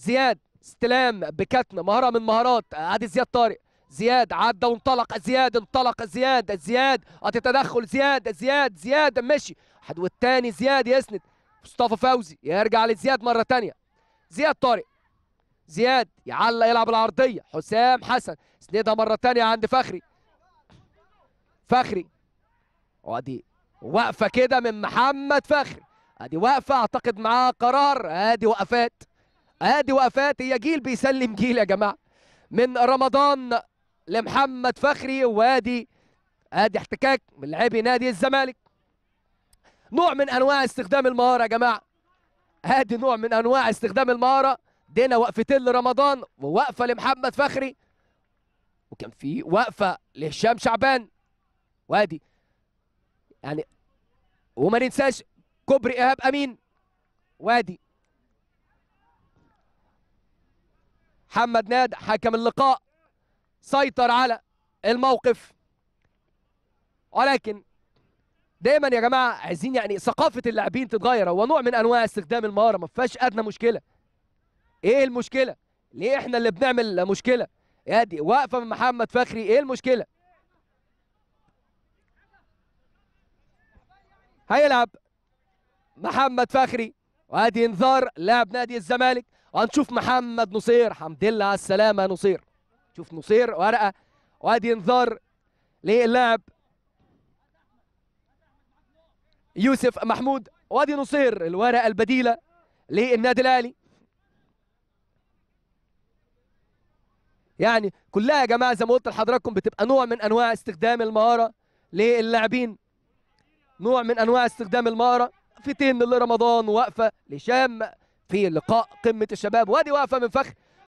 زياد استلام بكتم مهاره من مهارات عادي زياد طارق زياد عدى وانطلق زياد انطلق زياد زياد قطع تدخل زياد زياد زياد مشي حد والتاني زياد يسند مصطفى فوزي يرجع لزياد مره تانيه زياد طارق زياد يعلق يلعب العرضيه حسام حسن سندها مره تانيه عند فخري فخري وادي وقفه كده من محمد فخري ادي وقفه اعتقد معاه قرار ادي وقفات ادي وقفات هي جيل بيسلم جيل يا جماعه من رمضان لمحمد فخري وادي ادي احتكاك من لاعبي نادي الزمالك نوع من انواع استخدام المهاره يا جماعه ادي نوع من انواع استخدام المهاره دينا وقفتين لرمضان ووقفه لمحمد فخري وكان في وقفه لهشام شعبان وادي يعني وما ننساش كوبري ايهاب امين وادي محمد ناد حكم اللقاء سيطر على الموقف ولكن دايما يا جماعه عايزين يعني ثقافه اللاعبين تتغير هو نوع من انواع استخدام المهاره ما فيهاش ادنى مشكله ايه المشكله ليه احنا اللي بنعمل مشكله يا دي واقفه من محمد فخري ايه المشكله هيلعب محمد فخري وادي انذار لاعب نادي الزمالك وهنشوف محمد نصير حمد لله على السلامه نصير شوف نصير ورقه وادي انذار للاعب يوسف محمود وادي نصير الورقه البديله للنادي الاهلي يعني كلها يا جماعه زي ما قلت لحضراتكم بتبقى نوع من انواع استخدام المهاره للاعبين نوع من انواع استخدام المهاره فيتين لرمضان وقفه لهشام في لقاء قمة الشباب وادي وقفة من فخر